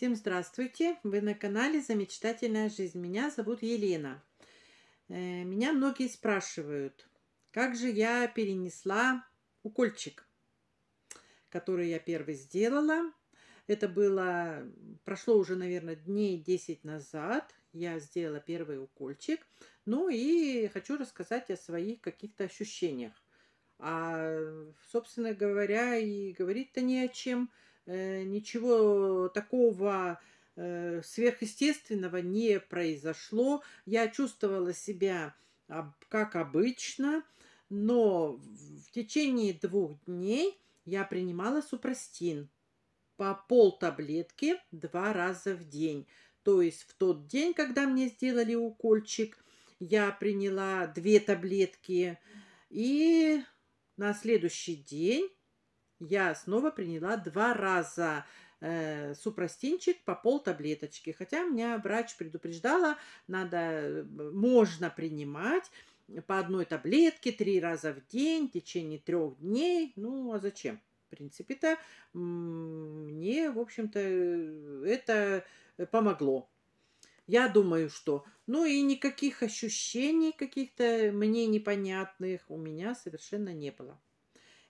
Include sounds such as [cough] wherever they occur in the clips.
Всем здравствуйте! Вы на канале «Замечтательная жизнь». Меня зовут Елена. Э, меня многие спрашивают, как же я перенесла укольчик, который я первый сделала. Это было, прошло уже, наверное, дней 10 назад. Я сделала первый укольчик. Ну и хочу рассказать о своих каких-то ощущениях. А, собственно говоря, и говорить-то не о чем – Э, ничего такого э, сверхъестественного не произошло. Я чувствовала себя как обычно, но в течение двух дней я принимала супрастин по пол таблетки два раза в день. То есть в тот день, когда мне сделали укольчик, я приняла две таблетки, и на следующий день я снова приняла два раза э, супростинчик по пол таблеточки. Хотя меня врач предупреждала, надо, э, можно принимать по одной таблетке три раза в день в течение трех дней. Ну, а зачем? В принципе-то мне, в общем-то, это помогло. Я думаю, что... Ну и никаких ощущений каких-то мне непонятных у меня совершенно не было.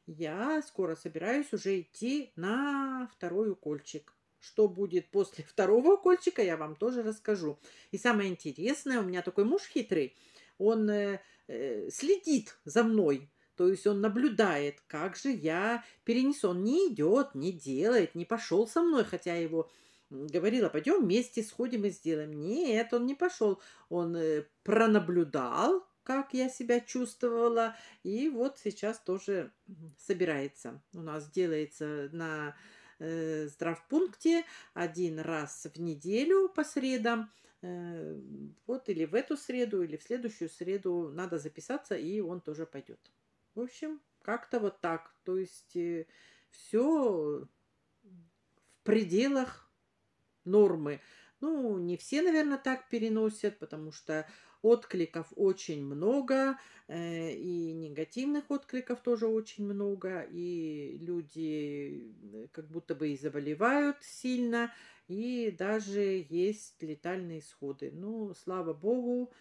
Я скоро собираюсь уже идти на второй укольчик. Что будет после [laughs] второго укольчика, я вам тоже расскажу. И самое интересное, у меня такой муж хитрый, он э, э, следит за мной. То есть он наблюдает, как же я перенесу. Он не идет, не делает, не пошел со мной, хотя его говорила, пойдем вместе сходим и сделаем. Нет, он не пошел. Он э, пронаблюдал, как я себя чувствовала. И вот сейчас тоже собирается. У нас делается на э, здравпункте один раз в неделю по средам. Э, вот или в эту среду, или в следующую среду надо записаться, и он тоже пойдет. В общем, как-то вот так. То есть э, все в пределах нормы. Ну, не все, наверное, так переносят, потому что Откликов очень много, э, и негативных откликов тоже очень много, и люди э, как будто бы и заболевают сильно, и даже есть летальные исходы. Ну, слава богу,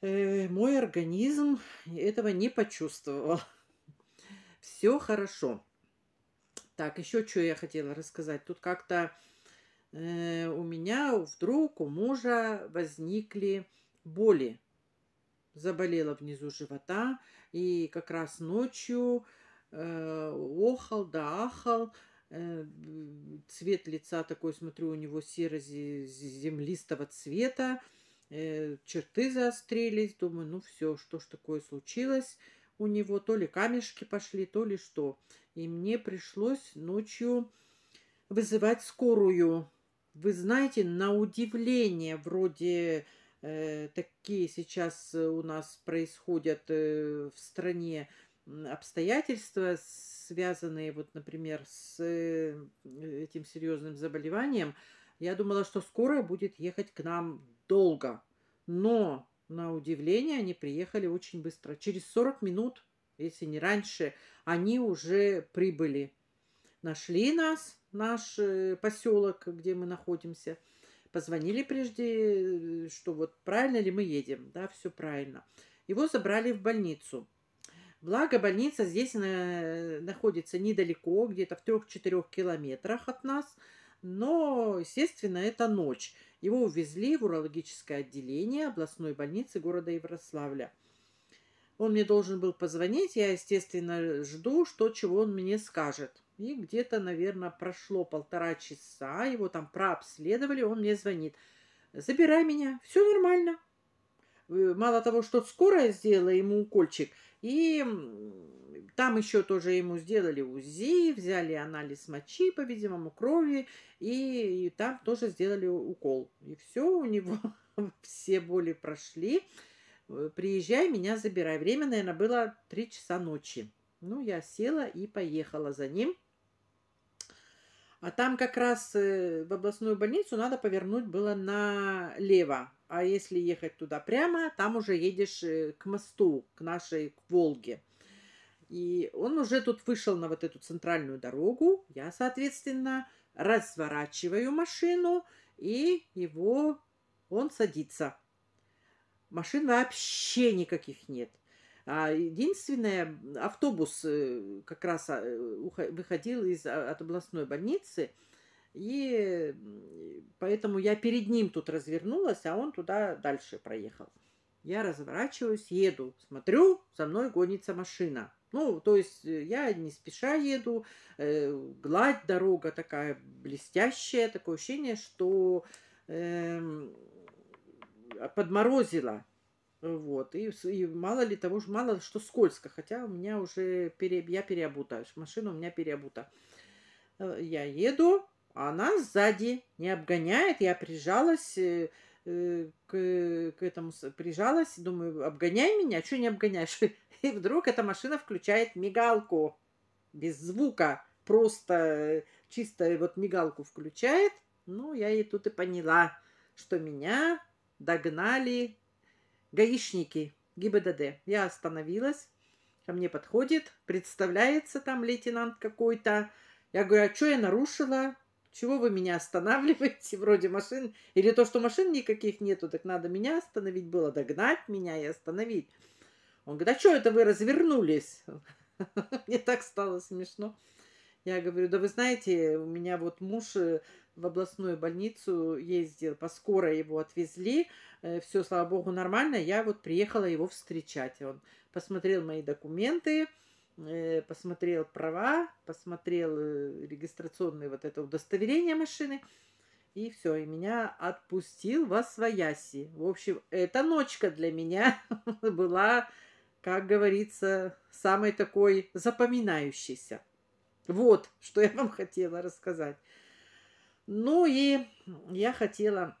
э, мой организм этого не почувствовал. [laughs] Все хорошо. Так, еще что я хотела рассказать. Тут как-то э, у меня вдруг у мужа возникли боли. Заболела внизу живота, и как раз ночью э, охал да ахал, э, цвет лица такой, смотрю, у него серо-землистого цвета, э, черты заострились, думаю, ну все, что ж такое случилось у него, то ли камешки пошли, то ли что. И мне пришлось ночью вызывать скорую. Вы знаете, на удивление, вроде Э, такие сейчас э, у нас происходят э, в стране обстоятельства, связанные, вот, например, с этим серьезным заболеванием, я думала, что скорая будет ехать к нам долго. Но, на удивление, они приехали очень быстро. Через 40 минут, если не раньше, они уже прибыли. Нашли нас, наш поселок, где мы находимся – Позвонили прежде, э, что вот правильно ли мы едем. Да, все правильно. Его забрали в больницу. Благо, больница здесь на, э, находится недалеко, где-то в 3-4 километрах от нас. Но, естественно, это ночь. Его увезли в урологическое отделение областной больницы города Ярославля. Он мне должен был позвонить. Я, естественно, жду, что чего он мне скажет. И где-то, наверное, прошло полтора часа, его там прообследовали, он мне звонит. «Забирай меня, все нормально». Э, мало того, что скорая сделала ему укольчик, и там еще тоже ему сделали УЗИ, взяли анализ мочи, по-видимому, крови, и, и там тоже сделали укол. И все, у него [laughs] все боли прошли. Э, приезжай, меня забирай. Время, наверное, было 3 часа ночи. Ну, я села и поехала за ним. А там как раз э, в областную больницу надо повернуть было налево. А если ехать туда прямо, там уже едешь э, к мосту, к нашей к Волге. И он уже тут вышел на вот эту центральную дорогу. Я, соответственно, разворачиваю машину, и его он садится. Машин вообще никаких нет. А единственное, автобус э, как раз а, э, выходил из, а, от областной больницы, и поэтому я перед ним тут развернулась, а он туда дальше проехал. Я разворачиваюсь, еду, смотрю, за мной гонится машина. Ну, то есть э, я не спеша еду, э, гладь дорога такая блестящая, такое ощущение, что э, эм, подморозила вот. И, и мало ли того, мало что скользко. Хотя у меня уже пере, я переобутаюсь. Машина у меня переобута. Э, я еду, а она сзади не обгоняет. Я прижалась э, э, к, к этому, прижалась, думаю, обгоняй меня, а что не обгоняешь? [laughs] И вдруг эта машина включает мигалку без звука, просто чисто вот мигалку включает. Ну, я и тут и поняла, что меня догнали гаишники ГИБДД. Я остановилась, ко мне подходит, представляется там лейтенант какой-то. Я говорю, а что я нарушила? Чего вы меня останавливаете? [laughs] Вроде машин. Или то, что машин никаких нету, так надо меня остановить было, догнать меня и остановить. Он говорит, а что это вы развернулись? [laughs] Мне так стало смешно. Я говорю, да вы знаете, у меня вот муж э, в областную больницу ездил, по скорой его отвезли, э, все, слава богу, нормально, я вот приехала его встречать. Он посмотрел мои документы, э, посмотрел права, посмотрел регистрационное вот это удостоверение машины, и все, и меня отпустил во свояси. В общем, эта ночка для меня [laughs] была, как говорится, самой такой запоминающейся. Вот, [laughs] что я вам хотела рассказать. Ну и я хотела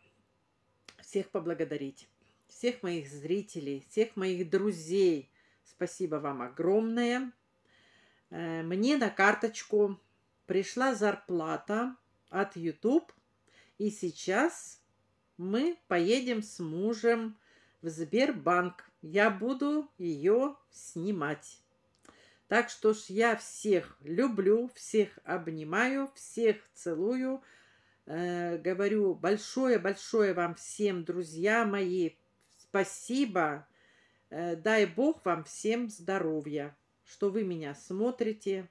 всех поблагодарить. Всех моих зрителей, всех моих друзей. Спасибо вам огромное. Э, мне на карточку пришла зарплата от YouTube. И сейчас мы поедем с мужем в Сбербанк. Я буду ее снимать. Так что ж я всех люблю, всех обнимаю, всех целую. Э, говорю большое-большое вам всем, друзья мои, спасибо. Э, дай Бог вам всем здоровья, что вы меня смотрите.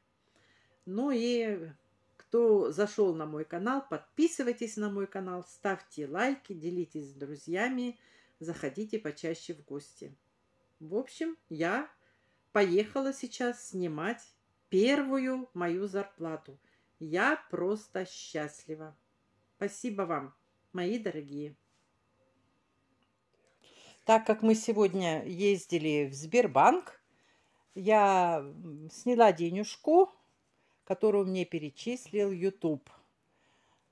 Ну и кто зашел на мой канал, подписывайтесь на мой канал, ставьте лайки, делитесь с друзьями, заходите почаще в гости. В общем, я поехала сейчас снимать первую мою зарплату. Я просто счастлива. Спасибо вам, мои дорогие. Так как мы сегодня ездили в Сбербанк, я сняла денежку, которую мне перечислил YouTube.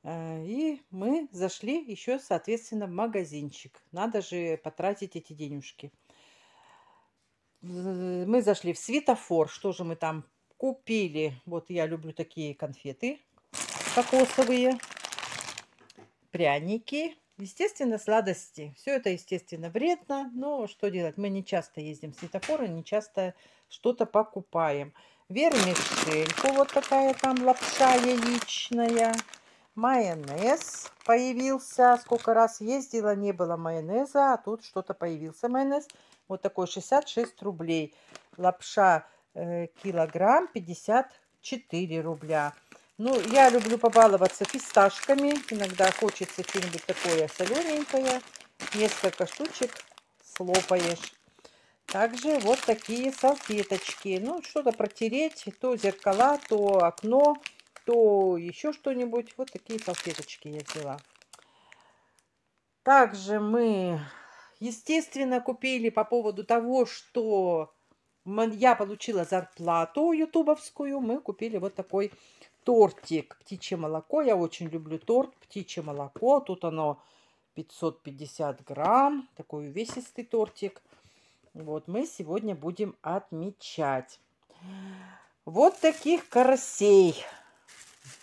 Э, и мы зашли еще, соответственно, в магазинчик. Надо же потратить эти денежки мы зашли в светофор. Что же мы там купили? Вот я люблю такие конфеты кокосовые, пряники. Естественно, сладости. Все это, естественно, вредно, но что делать? Мы не часто ездим в светофоры, не часто что-то покупаем. Вермишельку, вот такая там лапша яичная. Майонез появился. Сколько раз ездила, не было майонеза, а тут что-то появился майонез. Вот такой 66 рублей. Лапша э, килограмм 54 рубля. Ну, я люблю побаловаться фисташками. Иногда хочется что-нибудь такое солененькое. Несколько штучек слопаешь. Также вот такие салфеточки. Ну, что-то протереть. То зеркала, то окно, то еще что-нибудь. Вот такие салфеточки я взяла. Также мы Естественно, купили по поводу того, что я получила зарплату ютубовскую, мы купили вот такой тортик «Птичье молоко». Я очень люблю торт «Птичье молоко». Тут оно 550 грамм, такой увесистый тортик. Вот мы сегодня будем отмечать. Вот таких карасей.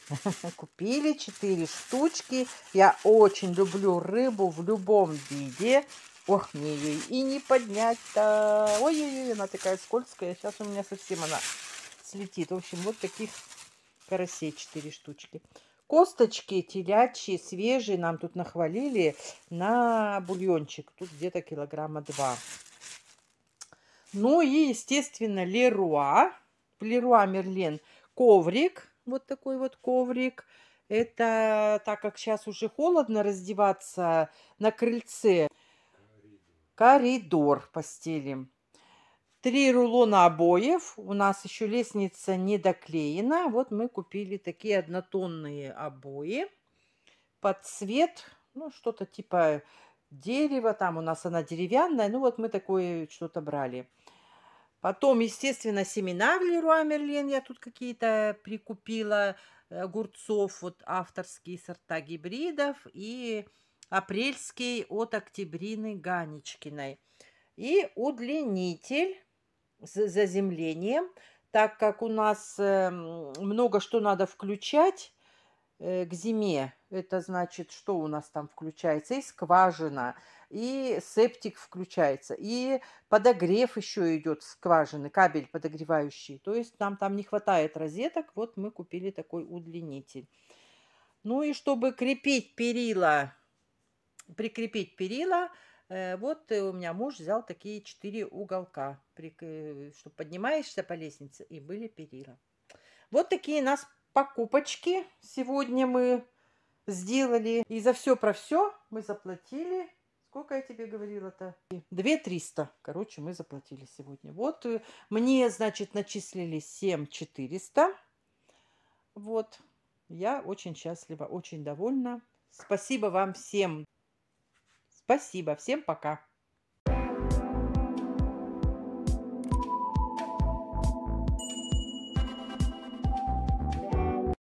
[laughs] Купили 4 штучки. Я очень люблю рыбу в любом виде. Ох, мне ее и не поднять-то. Ой-ой-ой, она такая скользкая. Сейчас у меня совсем она слетит. В общем, вот таких карасей 4 штучки. Косточки телячьи, свежие, нам тут нахвалили на бульончик. Тут где-то килограмма 2. Ну и, естественно, Леруа. Леруа Мерлен коврик. Вот такой вот коврик. Это так как сейчас уже холодно раздеваться на крыльце коридор постелим. Три рулона обоев. У нас еще лестница не доклеена. Вот мы купили такие однотонные обои под цвет, ну, что-то типа дерева. Там у нас она деревянная. Ну, вот мы такое что-то брали. Потом, естественно, семена в Леруа Мерлен я тут какие-то прикупила э, огурцов, вот авторские сорта гибридов и апрельский от октябрины Ганечкиной. И удлинитель с заземлением, так как у нас эм, много что надо включать э, к зиме. Это значит, что у нас там включается? И скважина, и септик включается, и подогрев еще идет скважины, кабель подогревающий. То есть нам там не хватает розеток, вот мы купили такой удлинитель. Ну и чтобы крепить перила прикрепить перила. Э, вот э, у меня муж взял такие четыре уголка, э, что поднимаешься по лестнице, и были перила. Вот такие у нас покупочки. Сегодня мы сделали. И за все про все мы заплатили. Сколько я тебе говорила-то? 2 300. Короче, мы заплатили сегодня. Вот мне, значит, начислили 7 400. Вот. Я очень счастлива, очень довольна. Спасибо вам всем. Спасибо, всем пока.